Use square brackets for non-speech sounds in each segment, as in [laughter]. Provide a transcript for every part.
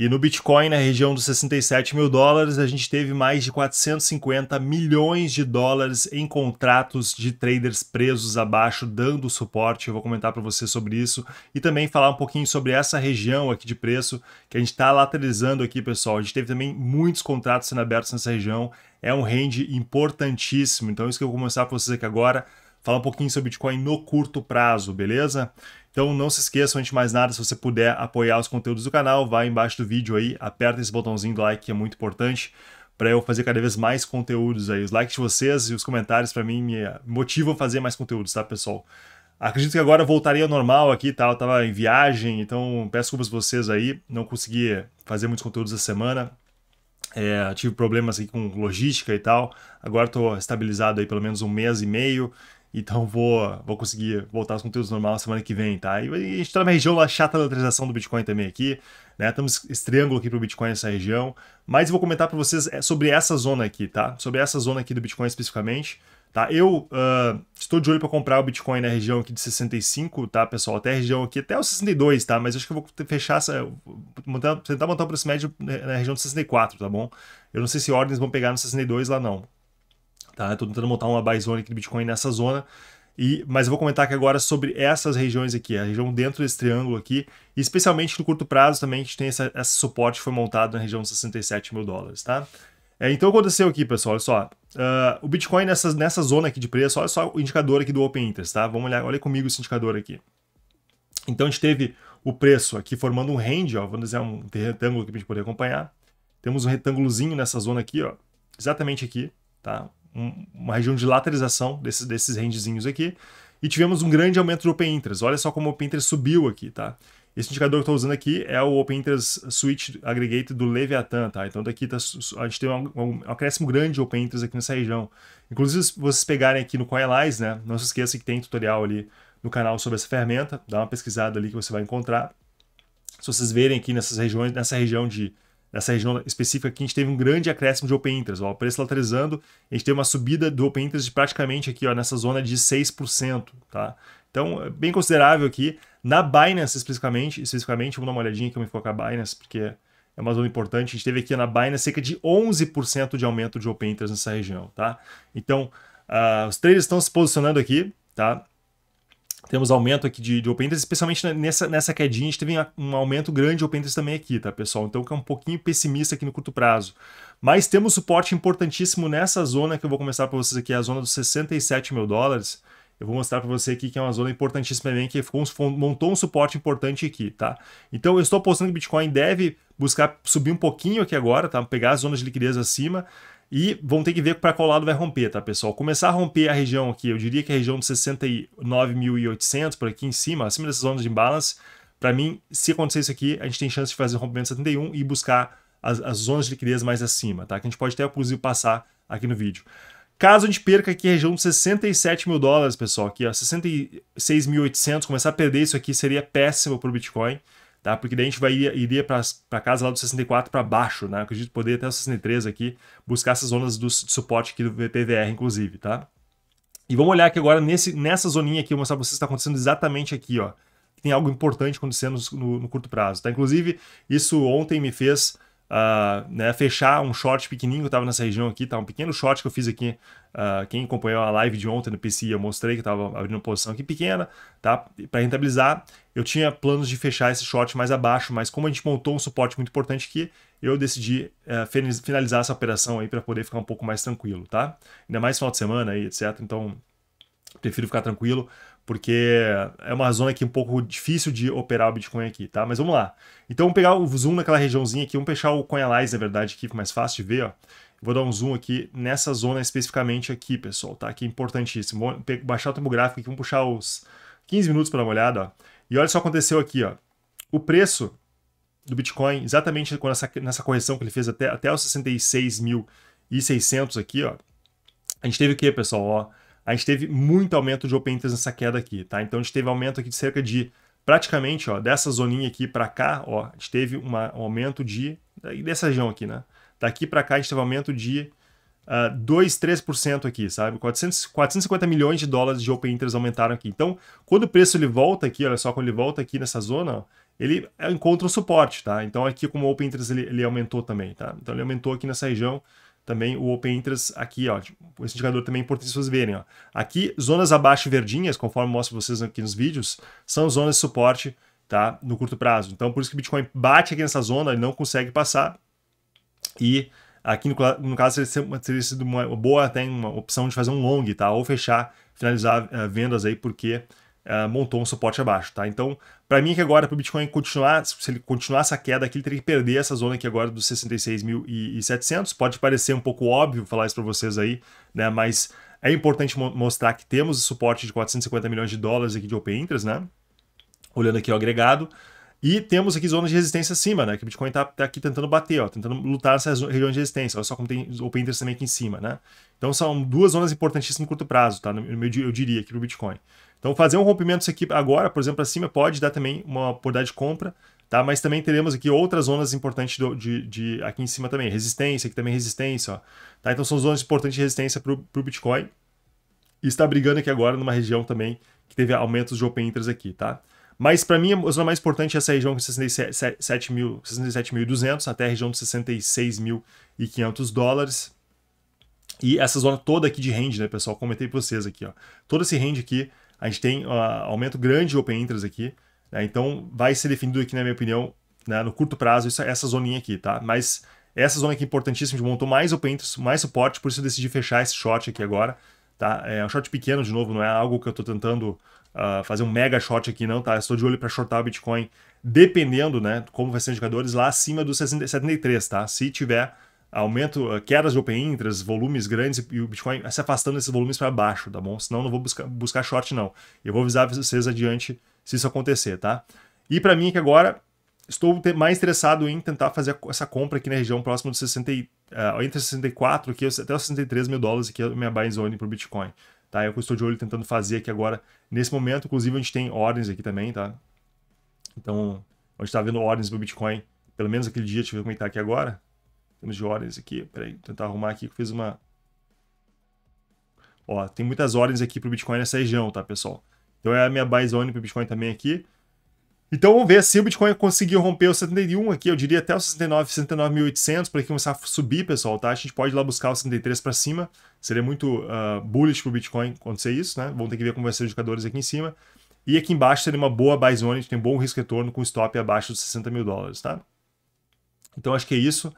E no Bitcoin, na região dos 67 mil dólares, a gente teve mais de 450 milhões de dólares em contratos de traders presos abaixo, dando suporte. Eu vou comentar para você sobre isso e também falar um pouquinho sobre essa região aqui de preço que a gente está lateralizando aqui, pessoal. A gente teve também muitos contratos sendo abertos nessa região. É um range importantíssimo. Então, é isso que eu vou começar para vocês aqui agora falar um pouquinho sobre Bitcoin no curto prazo, beleza? Então não se esqueça, antes de mais nada, se você puder apoiar os conteúdos do canal, vai embaixo do vídeo aí, aperta esse botãozinho do like que é muito importante para eu fazer cada vez mais conteúdos aí. Os likes de vocês e os comentários para mim me motivam a fazer mais conteúdos, tá, pessoal? Acredito que agora voltaria ao normal aqui, tá? Eu tava em viagem, então peço desculpas pra vocês aí, não consegui fazer muitos conteúdos essa semana. É, tive problemas aqui com logística e tal. Agora tô estabilizado aí pelo menos um mês e meio. Então vou, vou conseguir voltar aos conteúdos normal semana que vem, tá? E a gente está numa região lá chata da transação do Bitcoin também aqui, né? Estamos esse triângulo aqui para o Bitcoin nessa região. Mas eu vou comentar para vocês é, sobre essa zona aqui, tá? Sobre essa zona aqui do Bitcoin especificamente. Tá, eu uh, estou de olho para comprar o Bitcoin na região aqui de 65, tá, pessoal? Até a região aqui, até os 62, tá? Mas acho que eu vou fechar essa. Montar, tentar montar o preço médio né, na região de 64, tá bom? Eu não sei se ordens vão pegar no 62 lá, não. Tá? Estou tentando montar uma buy zone aqui de Bitcoin nessa zona. E, mas eu vou comentar aqui agora sobre essas regiões aqui, a região dentro desse triângulo aqui, e especialmente no curto prazo também a gente tem essa, esse suporte que foi montado na região de 67 mil dólares, tá? É, então aconteceu aqui, pessoal, olha só, uh, o Bitcoin nessa, nessa zona aqui de preço, olha só o indicador aqui do Open Interest, tá? Vamos olhar, olha comigo esse indicador aqui. Então a gente teve o preço aqui formando um range, ó, vamos dizer um retângulo aqui para a gente poder acompanhar. Temos um retângulozinho nessa zona aqui, ó, exatamente aqui, tá? um, uma região de lateralização desses, desses rangezinhos aqui. E tivemos um grande aumento do Open Interest. Olha só como o Open Interest subiu aqui, tá? Esse indicador que eu estou usando aqui é o Open Interest Switch Aggregate do Leviathan, tá? Então daqui tá, a gente tem um, um, um acréscimo grande de Open Interest aqui nessa região. Inclusive, se vocês pegarem aqui no CoinLies, né? Não se esqueça que tem tutorial ali no canal sobre essa ferramenta. Dá uma pesquisada ali que você vai encontrar. Se vocês verem aqui nessas regiões, nessa região de nessa região específica aqui a gente teve um grande acréscimo de open interest. Ó, o preço lateralizando, a gente teve uma subida do open interest de praticamente aqui, ó, nessa zona de 6%. Tá? Então, é bem considerável aqui. Na Binance, especificamente, especificamente, vamos dar uma olhadinha aqui como ficou com a Binance, porque é uma zona importante. A gente teve aqui na Binance cerca de 11% de aumento de open interest nessa região. Tá? Então, uh, os traders estão se posicionando aqui. Tá? Temos aumento aqui de, de open interest, especialmente nessa, nessa quedinha, a gente teve um aumento grande de open interest também aqui, tá, pessoal? Então, que é um pouquinho pessimista aqui no curto prazo. Mas temos suporte importantíssimo nessa zona que eu vou começar para vocês aqui, a zona dos 67 mil dólares. Eu vou mostrar para você aqui que é uma zona importantíssima também, que ficou um, montou um suporte importante aqui, tá? Então eu estou apostando que o Bitcoin deve buscar subir um pouquinho aqui agora, tá? Pegar as zonas de liquidez acima. E vão ter que ver para qual lado vai romper, tá, pessoal? Começar a romper a região aqui, eu diria que a região de 69.800, por aqui em cima, acima dessas zonas de imbalance, para mim, se acontecer isso aqui, a gente tem chance de fazer um rompimento 71 e buscar as, as, zonas de liquidez mais acima, tá? Que a gente pode até, inclusive, passar aqui no vídeo. Caso a gente perca aqui a região de 67 mil dólares, pessoal, aqui, ó, 66.800, começar a perder isso aqui seria péssimo para o Bitcoin tá? Porque daí a gente vai, iria para casa lá do 64 para baixo, né? acredito poder até o 63 aqui buscar essas zonas do, de suporte aqui do VPVR, inclusive, tá? E vamos olhar aqui agora nesse, nessa zoninha aqui, eu vou mostrar para vocês que está acontecendo exatamente aqui, ó. tem algo importante acontecendo no, no curto prazo, tá? Inclusive, isso ontem me fez uh, né, fechar um short pequenininho que estava nessa região aqui, tá? Um pequeno short que eu fiz aqui. Uh, quem acompanhou a live de ontem no PC eu mostrei que estava abrindo uma posição aqui pequena, tá? Para rentabilizar, eu tinha planos de fechar esse short mais abaixo, mas como a gente montou um suporte muito importante aqui, eu decidi uh, finalizar essa operação aí para poder ficar um pouco mais tranquilo, tá? Ainda mais final de semana aí, etc. Então, prefiro ficar tranquilo, porque é uma zona aqui um pouco difícil de operar o Bitcoin aqui, tá? Mas vamos lá. Então vamos pegar o zoom naquela regiãozinha aqui, vamos fechar o CoinAlize, na verdade, aqui, mais fácil de ver, ó. Vou dar um zoom aqui nessa zona especificamente aqui, pessoal, tá? Que é importantíssimo. Vou baixar o tempo gráfico aqui, vamos puxar os 15 minutos para dar uma olhada, ó. E olha só o que aconteceu aqui, ó. O preço do Bitcoin, exatamente essa, nessa correção que ele fez até, até os 66.600 aqui, ó. A gente teve o que, pessoal, ó? a gente teve muito aumento de open interest nessa queda aqui, tá? Então a gente teve aumento aqui de cerca de praticamente, ó, dessa zoninha aqui para cá, ó, a gente teve uma, um aumento de dessa região aqui, né? Daqui para cá a gente teve um aumento de uh, 2, 3% aqui, sabe? 400, 450 milhões de dólares de open interest aumentaram aqui. Então, quando o preço ele volta aqui, olha só, quando ele volta aqui nessa zona, ó, ele é, encontra um suporte, tá? Então aqui como open interest ele, ele aumentou também, tá? Então ele aumentou aqui nessa região também o Open Interest aqui, ó, tipo, esse indicador também é importante vocês verem. Ó. Aqui, zonas abaixo verdinhas, conforme mostro vocês aqui nos vídeos, são zonas de suporte tá, no curto prazo. Então, por isso que o Bitcoin bate aqui nessa zona, ele não consegue passar. E aqui, no, no caso, seria, seria sido uma boa até uma opção de fazer um long, tá? Ou fechar, finalizar uh, vendas aí, porque uh, montou um suporte abaixo, tá? Então, para mim que agora para o Bitcoin continuar, se ele continuar essa queda aqui, ele teria que perder essa zona aqui agora dos 66.700. Pode parecer um pouco óbvio falar isso para vocês aí, né? Mas é importante mo mostrar que temos o suporte de 450 milhões de dólares aqui de open interest, né? Olhando aqui o agregado, e temos aqui zonas de resistência acima, né? Que o Bitcoin tá, tá, aqui tentando bater, ó, tentando lutar nessa regiões de resistência. Olha só como tem open interest também aqui em cima, né? Então são duas zonas importantíssimas em curto prazo, tá? Eu, eu diria aqui para o Bitcoin. Então fazer um rompimento isso aqui agora, por exemplo, acima cima, pode dar também uma oportunidade de compra, tá? Mas também teremos aqui outras zonas importantes do, de, de, aqui em cima também. Resistência, aqui também resistência, ó. Tá? Então são zonas importantes de resistência para o Bitcoin. E está brigando aqui agora numa região também que teve aumentos de open interest aqui, tá? Mas para mim, a zona mais importante é essa região com 67.200 67 até a região de 66.500 dólares. E essa zona toda aqui de range, né, pessoal? Comentei para vocês aqui, ó. Todo esse range aqui, a gente tem uh, aumento grande de open interest aqui. Né? Então, vai ser definido aqui, na minha opinião, né, no curto prazo, essa, essa zoninha aqui, tá? Mas essa zona aqui é importantíssima, a gente montou mais open interest, mais suporte, por isso eu decidi fechar esse short aqui agora. Tá? É um short pequeno, de novo, não é algo que eu estou tentando uh, fazer um mega short aqui, não, tá? estou de olho para shortar o Bitcoin, dependendo, né, como vai ser os indicadores, lá acima dos 73, tá? Se tiver aumento, uh, quedas de open interest, volumes grandes e o Bitcoin se afastando desses volumes para baixo, tá bom? Senão não vou buscar, buscar short, não. Eu vou avisar vocês adiante se isso acontecer, tá? E para mim que agora Estou mais interessado em tentar fazer essa compra aqui na região próxima de 60, uh, ah, entre 64 aqui, até os 63 mil dólares, aqui é a minha buy zone para o Bitcoin. Tá? É o que eu estou de olho tentando fazer aqui agora, nesse momento. Inclusive, a gente tem ordens aqui também, tá? Então, a gente está vendo ordens para o Bitcoin, pelo menos aquele dia, deixa eu comentar é tá aqui agora. Temos de ordens aqui, peraí, tentar arrumar aqui que eu fiz uma... Ó, tem muitas ordens aqui para o Bitcoin nessa região, tá, pessoal? Então é a minha buy zone para o Bitcoin também aqui. Então vamos ver se o Bitcoin conseguir romper o 71 aqui, eu diria até o 69, 69.800 para começar a subir, pessoal, tá? A gente pode ir lá buscar o 73 para cima. Seria muito uh, bullish para o Bitcoin acontecer isso, né? Vamos ter que ver como vai ser os indicadores aqui em cima. E aqui embaixo seria uma boa buy zone, a gente tem bom risco retorno com stop abaixo dos 60 mil dólares, tá? Então acho que é isso.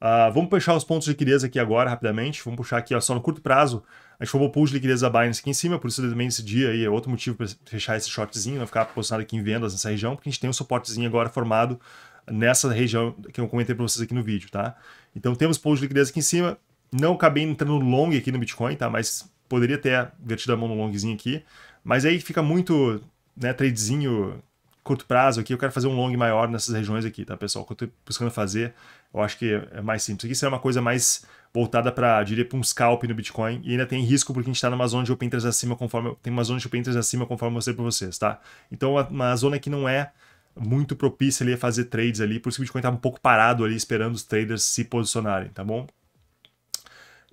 Uh, vamos puxar os pontos de liquidez aqui agora, rapidamente. Vamos puxar aqui ó, só no curto prazo. A gente formou pools de liquidez da Binance aqui em cima, por isso também esse dia aí é outro motivo para fechar esse shortzinho, não ficar posicionado aqui em vendas nessa região, porque a gente tem um suportezinho agora formado nessa região que eu comentei para vocês aqui no vídeo, tá? Então temos pools de liquidez aqui em cima, não acabei entrando long aqui no Bitcoin, tá? Mas poderia ter vertido a mão no longzinho aqui, mas aí fica muito, né, tradezinho curto prazo aqui, eu quero fazer um long maior nessas regiões aqui, tá, pessoal? O que eu estou buscando fazer, eu acho que é mais simples. Aqui será uma coisa mais voltada para, diria, para um scalp no Bitcoin. E ainda tem risco porque a gente está numa zona de open interest acima conforme. Tem uma zona de open interest acima conforme eu mostrei para vocês, tá? Então, uma zona que não é muito propícia ali a fazer trades ali, por isso que o Bitcoin estava tá um pouco parado ali, esperando os traders se posicionarem, tá bom?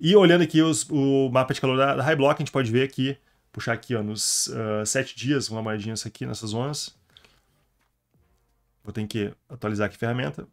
E olhando aqui os, o mapa de calor da, da High Block, a gente pode ver aqui, puxar aqui ó, nos uh, ah, 7 dias, uma moedinha aqui nessas zonas. Vou ter que atualizar aqui a ferramenta.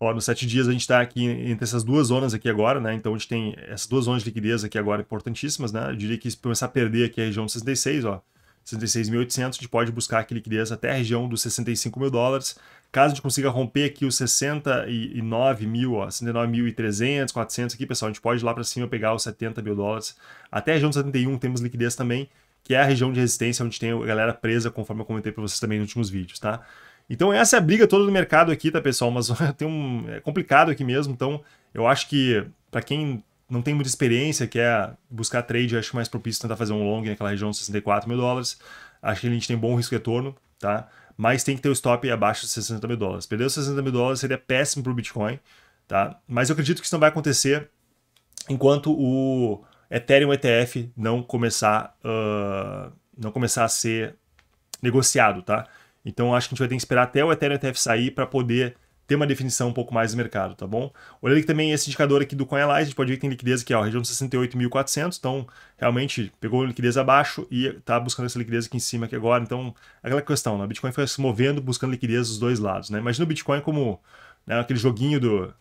Ó, nos sete dias a gente está aqui entre essas duas zonas aqui agora, né? Então a gente tem essas duas zonas de liquidez aqui agora importantíssimas, né? Eu diria que se começar a perder aqui a região dos 66, ó, 66.800, a gente pode buscar aqui liquidez até a região dos 65 mil dólares. Caso a gente consiga romper aqui os 69 mil, ó, 69.300, 400 aqui, pessoal, a gente pode ir lá para cima pegar os 70 mil dólares. Até a região dos 71 temos liquidez também, que é a região de resistência onde tem a galera presa, conforme eu comentei para vocês também nos últimos vídeos, tá? Então essa é a briga toda do mercado aqui, tá, pessoal? Mas [laughs] tem um, é complicado aqui mesmo, então eu acho que para quem não tem muita experiência, quer buscar trade, acho mais propício tentar fazer um long naquela região de 64 mil dólares. Acho que a gente tem bom risco-retorno, tá? Mas tem que ter o stop abaixo de 60 mil dólares. Perder os 60 mil dólares seria péssimo para o Bitcoin, tá? Mas eu acredito que isso não vai acontecer enquanto o Ethereum ETF não começar, uh, não começar a ser negociado, tá? Então acho que a gente vai ter que esperar até o Ethereum ETF sair para poder ter uma definição um pouco mais do mercado, tá bom? Olhando aqui também esse indicador aqui do CoinAlize, a gente pode ver que tem liquidez aqui, ó, região de 68.400, então realmente pegou liquidez abaixo e está buscando essa liquidez aqui em cima aqui agora, então aquela questão, né? Bitcoin foi se movendo, buscando liquidez dos dois lados, né? Imagina o Bitcoin como né, aquele joguinho do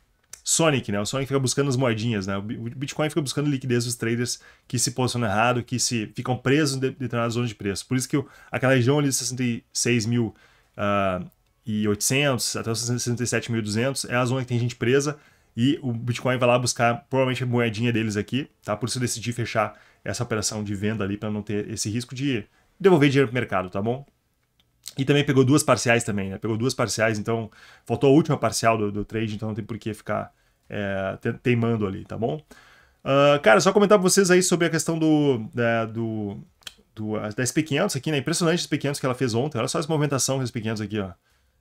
Sonic, né? O Sonic fica buscando as moedinhas, né? O Bitcoin fica buscando liquidez dos traders que se posicionam errado, que se ficam presos em determinadas zonas de preço. Por isso que aquela região ali de 66 mil uh, e 800 até 67.200 é a zona que tem gente presa e o Bitcoin vai lá buscar provavelmente a moedinha deles aqui, tá? Por isso eu decidi fechar essa operação de venda ali para não ter esse risco de devolver dinheiro para o mercado, tá bom? E também pegou duas parciais também, né? Pegou duas parciais, então faltou a última parcial do, do trade, então não tem por que ficar é, teimando ali, tá bom? Uh, cara, só comentar pra vocês aí sobre a questão do, da, do, do, da SP500 aqui, né? Impressionante a SP500 que ela fez ontem. Olha só essa movimentação da SP500 aqui, ó.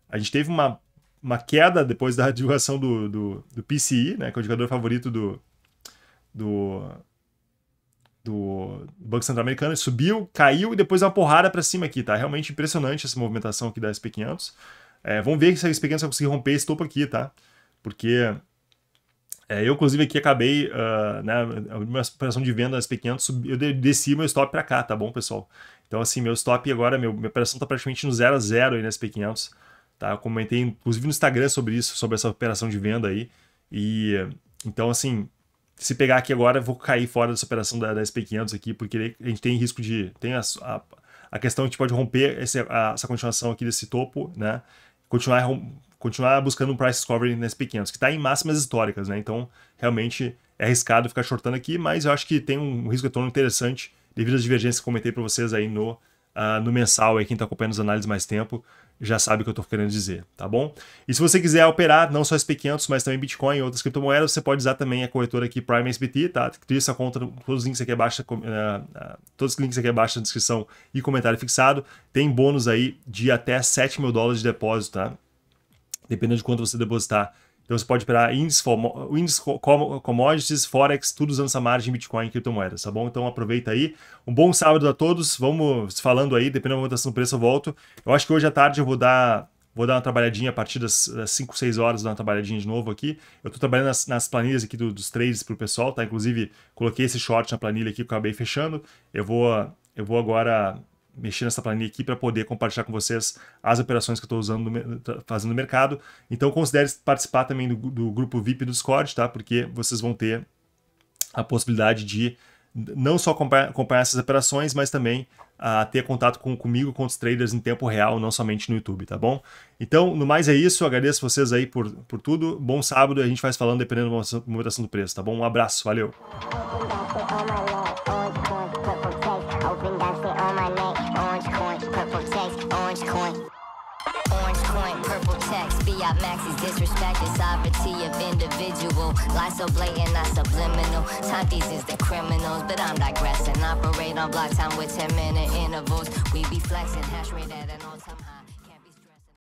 A gente teve uma, uma queda depois da divulgação do, do, do PCI, né? Que é o indicador favorito do, do, do Banco Central Americano, ele subiu, caiu e depois uma porrada para cima aqui, tá? Realmente impressionante essa movimentação aqui da SP500. É, vamos ver se a SP500 vai conseguir romper esse topo aqui, tá? Porque é, eu, inclusive, aqui acabei, uh, né, uma operação de venda da SP500, eu desci meu stop para cá, tá bom, pessoal? Então, assim, meu stop agora, meu, minha operação tá praticamente no 0 a 0 aí na SP500, tá? Eu comentei, inclusive, no Instagram sobre isso, sobre essa operação de venda aí. E, então, assim, se pegar aqui agora, vou cair fora dessa operação da, da SP500 aqui, porque a gente tem risco de. Tem a, a, a questão que pode romper esse, a, essa continuação aqui desse topo, né? Continuar, continuar buscando um price discovery na SP500, que está em máximas históricas, né? Então, realmente é arriscado ficar shortando aqui, mas eu acho que tem um risco retorno interessante devido às divergências que comentei para vocês aí no, uh, no mensal, aí, quem está acompanhando as análises mais tempo já sabe o que eu estou querendo dizer, tá bom? E se você quiser operar não só SP500, mas também Bitcoin e outras criptomoedas, você pode usar também a corretora aqui Prime SBT, tá? Cria essa conta, todos os links aqui abaixo, uh, todos os links aqui abaixo na descrição e comentário fixado. Tem bônus aí de até 7 mil dólares de depósito, tá? Dependendo de quanto você depositar então você pode operar índices, commodities, forex, tudo usando essa margem Bitcoin e criptomoedas, tá bom? Então aproveita aí. Um bom sábado a todos. Vamos falando aí, dependendo da movimentação do preço eu volto. Eu acho que hoje à tarde eu vou dar vou dar uma trabalhadinha a partir das 5, 6 horas, dar uma trabalhadinha de novo aqui. Eu estou trabalhando nas, nas, planilhas aqui do, dos trades para o pessoal, tá? Inclusive, coloquei esse short na planilha aqui que eu acabei fechando. Eu vou, eu vou agora mexer nessa planilha aqui para poder compartilhar com vocês as operações que eu estou usando, fazendo no mercado. Então considere participar também do, do grupo VIP do Discord, tá? Porque vocês vão ter a possibilidade de não só acompanhar, acompanhar essas operações, mas também a ter contato com, comigo, com os traders em tempo real, não somente no YouTube, tá bom? Então, no mais é isso, agradeço vocês aí por, por tudo, bom sábado, a gente vai falando dependendo da movimentação do preço, tá bom? Um abraço, valeu! Fiat Max is disrespecting sovereignty of individual. Lies so blatant, not subliminal. Time is the criminals, but I'm digressing. Operate on block time with 10 minute intervals. We be flexing, hash rate at an all time